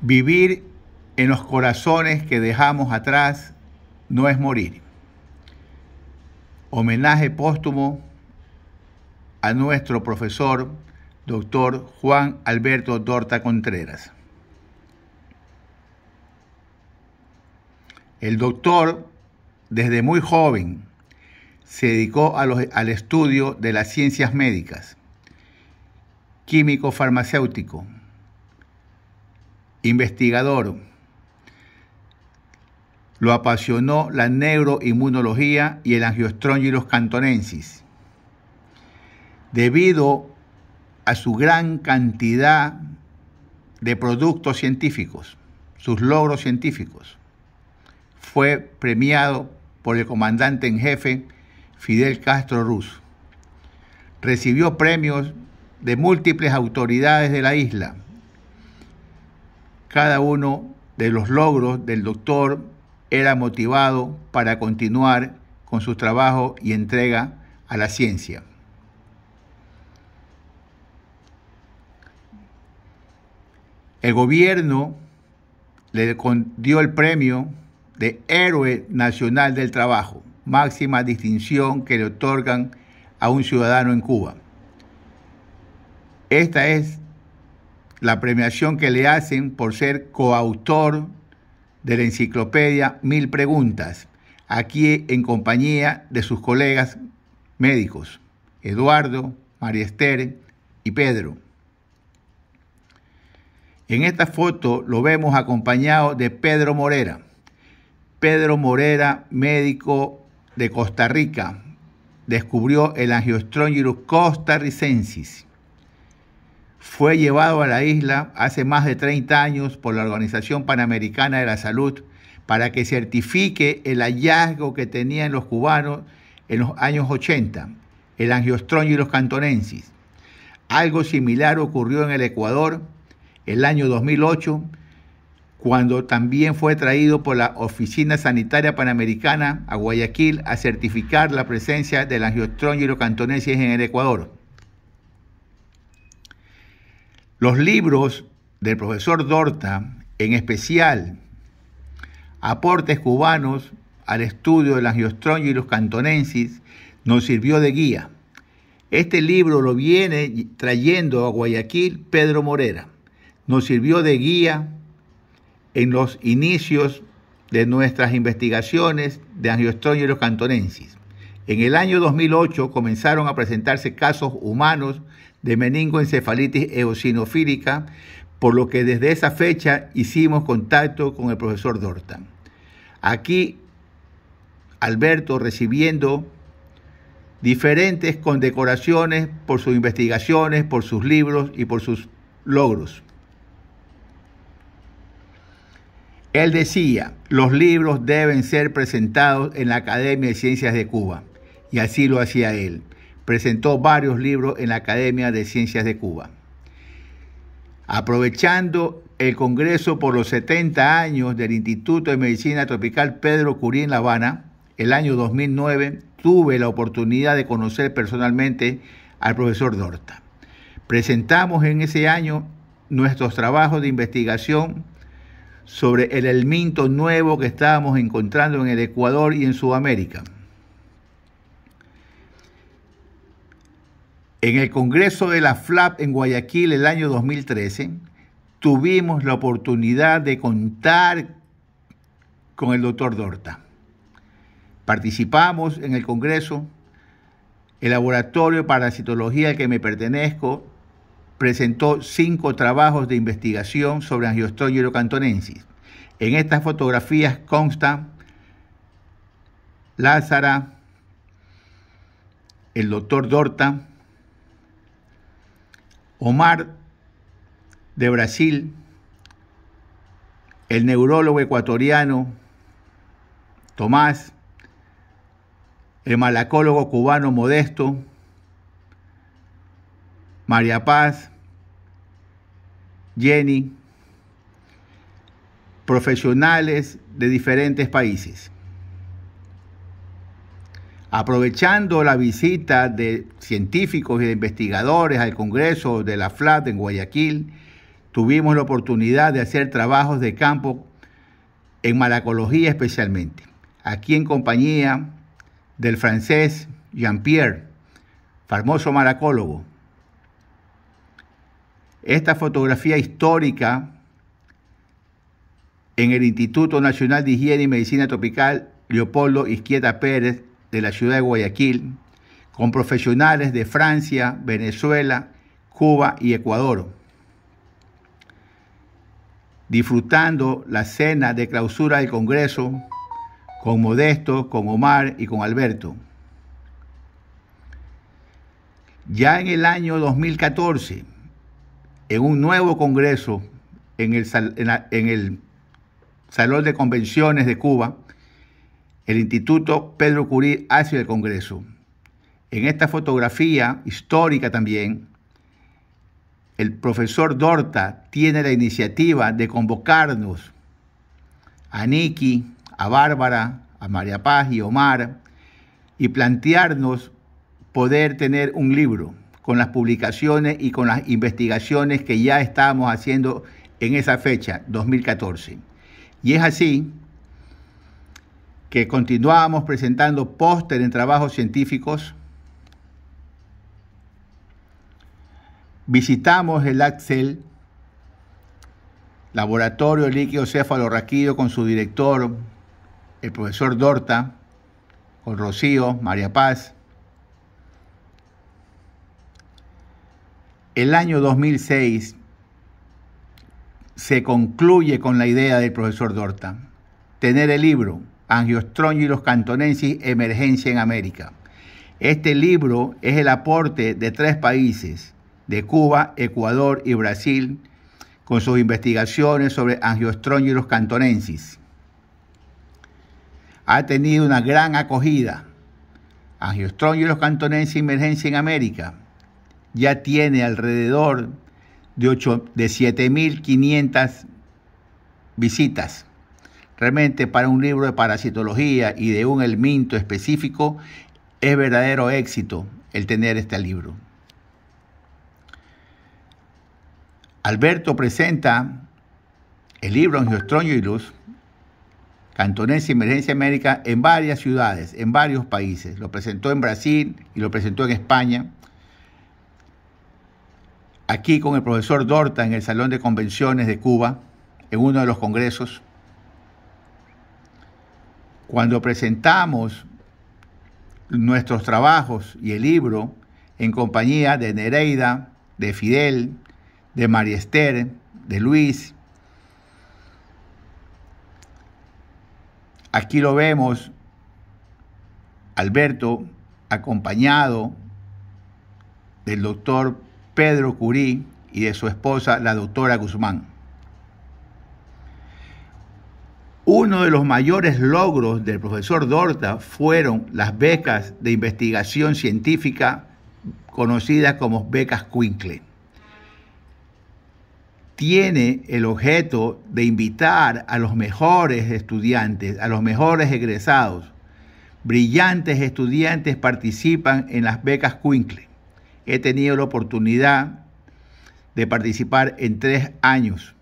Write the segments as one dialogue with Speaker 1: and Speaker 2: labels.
Speaker 1: Vivir en los corazones que dejamos atrás no es morir. Homenaje póstumo a nuestro profesor, doctor Juan Alberto Dorta Contreras. El doctor, desde muy joven, se dedicó al estudio de las ciencias médicas, químico-farmacéutico, Investigador. Lo apasionó la neuroinmunología y el los cantonensis. Debido a su gran cantidad de productos científicos, sus logros científicos, fue premiado por el comandante en jefe Fidel Castro Ruz. Recibió premios de múltiples autoridades de la isla cada uno de los logros del doctor era motivado para continuar con su trabajo y entrega a la ciencia. El gobierno le dio el premio de Héroe Nacional del Trabajo, máxima distinción que le otorgan a un ciudadano en Cuba. Esta es la premiación que le hacen por ser coautor de la enciclopedia Mil Preguntas, aquí en compañía de sus colegas médicos, Eduardo, María Esther y Pedro. En esta foto lo vemos acompañado de Pedro Morera. Pedro Morera, médico de Costa Rica, descubrió el angiostrongylus costarricensis fue llevado a la isla hace más de 30 años por la Organización Panamericana de la Salud para que certifique el hallazgo que tenían los cubanos en los años 80, el angiostroño y los cantonensis. Algo similar ocurrió en el Ecuador el año 2008, cuando también fue traído por la Oficina Sanitaria Panamericana a Guayaquil a certificar la presencia del angiostroño y los cantonensis en el Ecuador. Los libros del profesor Dorta, en especial aportes cubanos al estudio de y los cantonensis, nos sirvió de guía. Este libro lo viene trayendo a Guayaquil Pedro Morera. Nos sirvió de guía en los inicios de nuestras investigaciones de y los cantonensis. En el año 2008 comenzaron a presentarse casos humanos de meningoencefalitis eosinofílica, por lo que desde esa fecha hicimos contacto con el profesor Dortan. Aquí, Alberto recibiendo diferentes condecoraciones por sus investigaciones, por sus libros y por sus logros. Él decía, los libros deben ser presentados en la Academia de Ciencias de Cuba, y así lo hacía él presentó varios libros en la Academia de Ciencias de Cuba. Aprovechando el Congreso por los 70 años del Instituto de Medicina Tropical Pedro Curí en La Habana, el año 2009 tuve la oportunidad de conocer personalmente al profesor Dorta. Presentamos en ese año nuestros trabajos de investigación sobre el elminto nuevo que estábamos encontrando en el Ecuador y en Sudamérica. En el Congreso de la FLAP en Guayaquil el año 2013, tuvimos la oportunidad de contar con el doctor Dorta. Participamos en el Congreso, el laboratorio de parasitología al que me pertenezco presentó cinco trabajos de investigación sobre angiostrongilo cantonensis. En estas fotografías consta Lázara, el doctor Dorta, Omar de Brasil, el neurólogo ecuatoriano Tomás, el malacólogo cubano Modesto, María Paz, Jenny, profesionales de diferentes países aprovechando la visita de científicos y de investigadores al Congreso de la FLAT en Guayaquil, tuvimos la oportunidad de hacer trabajos de campo en malacología especialmente, aquí en compañía del francés Jean-Pierre, famoso malacólogo. Esta fotografía histórica en el Instituto Nacional de Higiene y Medicina Tropical Leopoldo Izquierda Pérez de la ciudad de Guayaquil, con profesionales de Francia, Venezuela, Cuba y Ecuador, disfrutando la cena de clausura del Congreso con Modesto, con Omar y con Alberto. Ya en el año 2014, en un nuevo Congreso en el, en el Salón de Convenciones de Cuba, el Instituto Pedro Curí hacia el Congreso. En esta fotografía histórica también, el profesor Dorta tiene la iniciativa de convocarnos a Niki, a Bárbara, a María Paz y Omar y plantearnos poder tener un libro con las publicaciones y con las investigaciones que ya estábamos haciendo en esa fecha, 2014. Y es así que continuábamos presentando póster en trabajos científicos. Visitamos el Axel, Laboratorio Líquido Céfalo Raquillo con su director, el profesor Dorta, con Rocío, María Paz. El año 2006 se concluye con la idea del profesor Dorta, tener el libro angiostroño y los cantonensis, Emergencia en América. Este libro es el aporte de tres países, de Cuba, Ecuador y Brasil, con sus investigaciones sobre angiostroño y los cantonensis. Ha tenido una gran acogida. angiostroño y los cantonensis, Emergencia en América. Ya tiene alrededor de, 8, de 7.500 visitas Realmente para un libro de parasitología y de un elminto específico es verdadero éxito el tener este libro. Alberto presenta el libro Angiostroño y Luz, cantones y Emergencia América, en varias ciudades, en varios países. Lo presentó en Brasil y lo presentó en España. Aquí con el profesor Dorta en el Salón de Convenciones de Cuba, en uno de los congresos. Cuando presentamos nuestros trabajos y el libro en compañía de Nereida, de Fidel, de María Esther, de Luis, aquí lo vemos, Alberto, acompañado del doctor Pedro Curí y de su esposa, la doctora Guzmán. Uno de los mayores logros del profesor Dorta fueron las becas de investigación científica conocidas como becas Quinkle. Tiene el objeto de invitar a los mejores estudiantes, a los mejores egresados. Brillantes estudiantes participan en las becas Quinkle. He tenido la oportunidad de participar en tres años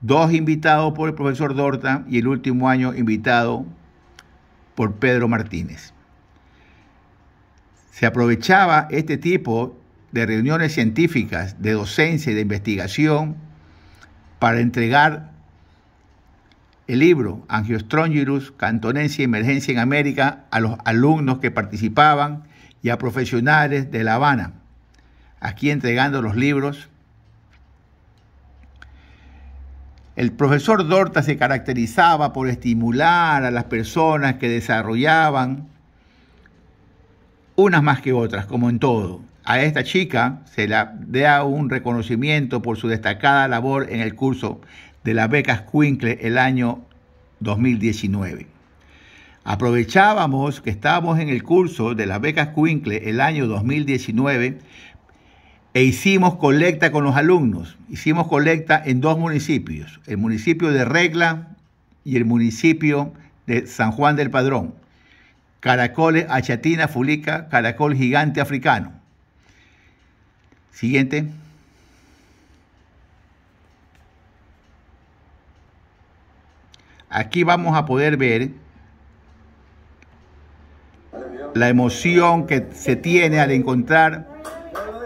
Speaker 1: dos invitados por el profesor Dorta y el último año invitado por Pedro Martínez. Se aprovechaba este tipo de reuniones científicas, de docencia y de investigación para entregar el libro Angiostrongirus, Cantonencia y e Emergencia en América a los alumnos que participaban y a profesionales de La Habana, aquí entregando los libros El profesor Dorta se caracterizaba por estimular a las personas que desarrollaban, unas más que otras, como en todo. A esta chica se le da un reconocimiento por su destacada labor en el curso de las becas Quincle el año 2019. Aprovechábamos que estábamos en el curso de las becas Quincle el año 2019 e hicimos colecta con los alumnos. Hicimos colecta en dos municipios, el municipio de Regla y el municipio de San Juan del Padrón. Caracoles achatina fulica, caracol gigante africano. Siguiente. Aquí vamos a poder ver la emoción que se tiene al encontrar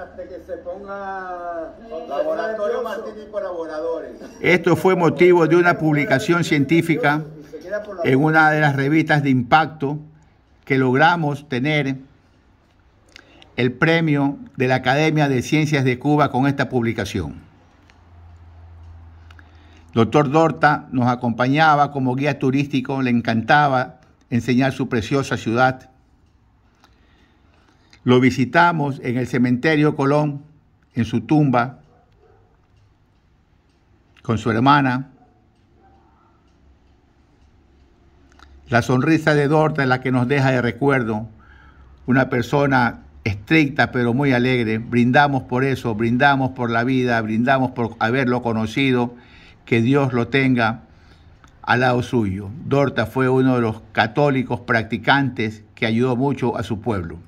Speaker 1: hasta que Laboratorio colaboradores. Esto fue motivo de una publicación científica en una de las revistas de impacto que logramos tener el premio de la Academia de Ciencias de Cuba con esta publicación. Doctor Dorta nos acompañaba como guía turístico, le encantaba enseñar su preciosa ciudad lo visitamos en el cementerio Colón, en su tumba, con su hermana. La sonrisa de Dorta es la que nos deja de recuerdo. Una persona estricta pero muy alegre. Brindamos por eso, brindamos por la vida, brindamos por haberlo conocido. Que Dios lo tenga al lado suyo. Dorta fue uno de los católicos practicantes que ayudó mucho a su pueblo.